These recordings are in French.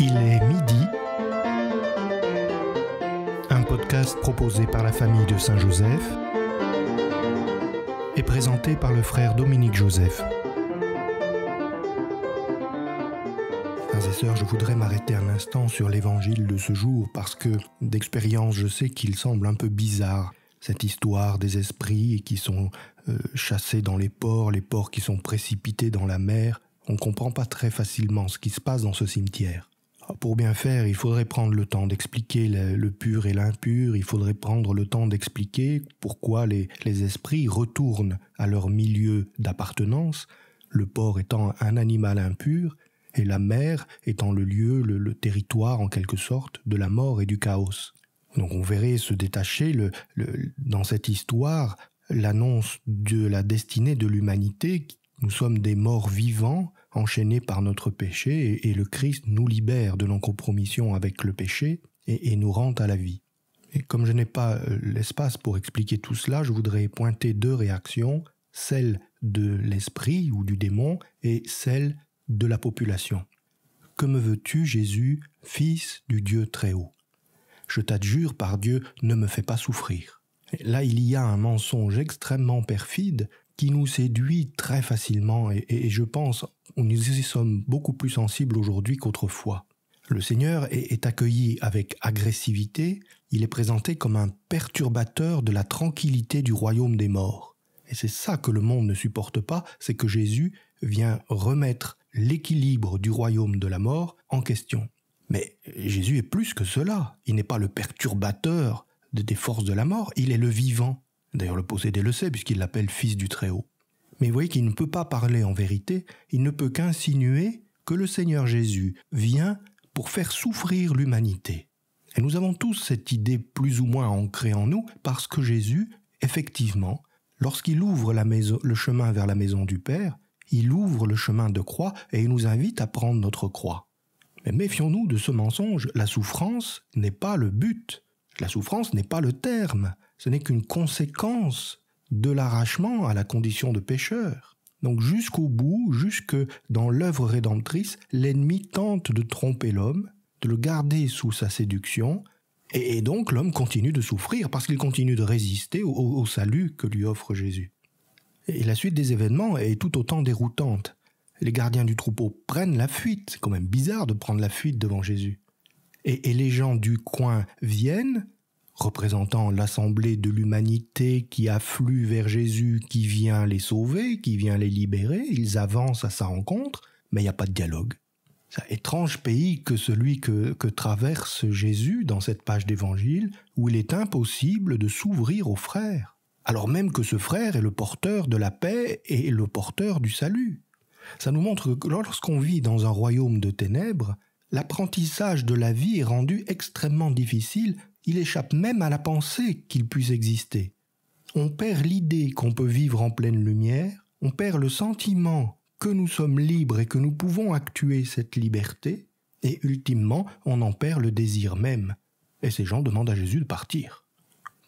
Il est midi. Un podcast proposé par la famille de Saint-Joseph et présenté par le frère Dominique Joseph. Frères et sœurs, je voudrais m'arrêter un instant sur l'évangile de ce jour parce que d'expérience, je sais qu'il semble un peu bizarre cette histoire des esprits qui sont euh, chassés dans les ports, les ports qui sont précipités dans la mer, on ne comprend pas très facilement ce qui se passe dans ce cimetière. Ah, pour bien faire, il faudrait prendre le temps d'expliquer le, pur et l'impur, il faudrait prendre le temps d'expliquer pourquoi les, esprits retournent à leur milieu d'appartenance, le porc étant un animal impur, et la mer étant le lieu, le, territoire en quelque sorte, de la mort et du chaos. Donc on verrait se détacher dans cette histoire l'annonce de la destinée de l'humanité. Nous sommes des morts vivants enchaînés par notre péché, et, le Christ nous libère de nos compromissions avec le péché et, nous rend à la vie. Et comme je n'ai pas euh, l'espace pour expliquer tout cela, je voudrais pointer deux réactions, celle de l'esprit ou du démon et celle de la population. Que me veux-tu, Jésus, fils du Dieu très haut Je t'adjure par Dieu, ne me fais pas souffrir. là, il y a un mensonge extrêmement perfide qui nous séduit très facilement et je pense nous y sommes beaucoup plus sensibles aujourd'hui qu'autrefois. Le Seigneur est, accueilli avec agressivité, il est présenté comme un perturbateur de la tranquillité du royaume des morts. Et c'est ça que le monde ne supporte pas, c'est que Jésus vient remettre l'équilibre du royaume de la mort en question. Mais Jésus est plus que cela, il n'est pas le perturbateur des forces de la mort, il est le vivant. D'ailleurs le possédé le sait puisqu'il l'appelle Fils du Très-Haut. Mais voyez qu'il ne peut pas parler en vérité, il ne peut qu'insinuer que le Seigneur Jésus vient pour faire souffrir l'humanité. Et nous avons tous cette idée plus ou moins ancrée en nous parce que Jésus, effectivement, lorsqu'il ouvre le chemin vers la maison du Père, il ouvre le chemin de croix et il nous invite à prendre notre croix. Mais méfions-nous de ce mensonge, la souffrance n'est pas le but, la souffrance n'est pas le terme, ce n'est qu'une conséquence de l'arrachement à la condition de pécheur. Donc jusqu'au bout, jusque dans l'œuvre rédemptrice, l'ennemi tente de tromper l'homme, de le garder sous sa séduction, et, donc l'homme continue de souffrir parce qu'il continue de résister au, salut que lui offre Jésus. Et la suite des événements est tout autant déroutante. Les gardiens du troupeau prennent la fuite, c'est quand même bizarre de prendre la fuite devant Jésus. et les gens du coin viennent, représentant l'assemblée de l'humanité qui afflue vers Jésus, qui vient les sauver, qui vient les libérer, ils avancent à sa rencontre, mais il n'y a pas de dialogue. C'est un étrange pays que celui que, traverse Jésus dans cette page d'évangile, où il est impossible de s'ouvrir aux frères, alors même que ce frère est le porteur de la paix et le porteur du salut. Ça nous montre que lorsqu'on vit dans un royaume de ténèbres, l'apprentissage de la vie est rendu extrêmement difficile il échappe même à la pensée qu'il puisse exister. On perd l'idée qu'on peut vivre en pleine lumière, on perd le sentiment que nous sommes libres et que nous pouvons actuer cette liberté, et ultimement on en perd le désir même. Et ces gens demandent à Jésus de partir.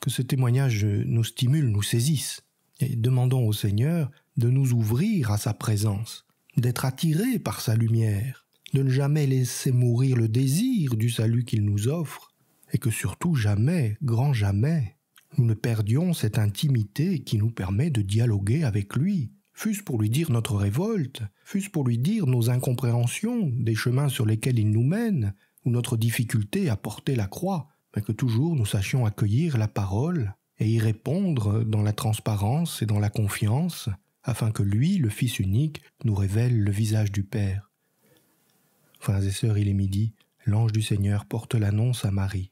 Que ce témoignage nous stimule, nous saisisse, et demandons au Seigneur de nous ouvrir à sa présence, d'être attirés par sa lumière, de ne jamais laisser mourir le désir du salut qu'il nous offre, et que surtout jamais, grand jamais, nous ne perdions cette intimité qui nous permet de dialoguer avec lui, fût-ce pour lui dire notre révolte, fût-ce pour lui dire nos incompréhensions des chemins sur lesquels il nous mène, ou notre difficulté à porter la croix, mais que toujours nous sachions accueillir la parole et y répondre dans la transparence et dans la confiance, afin que lui, le Fils unique, nous révèle le visage du Père. Frères et sœurs, il est midi, l'ange du Seigneur porte l'annonce à Marie.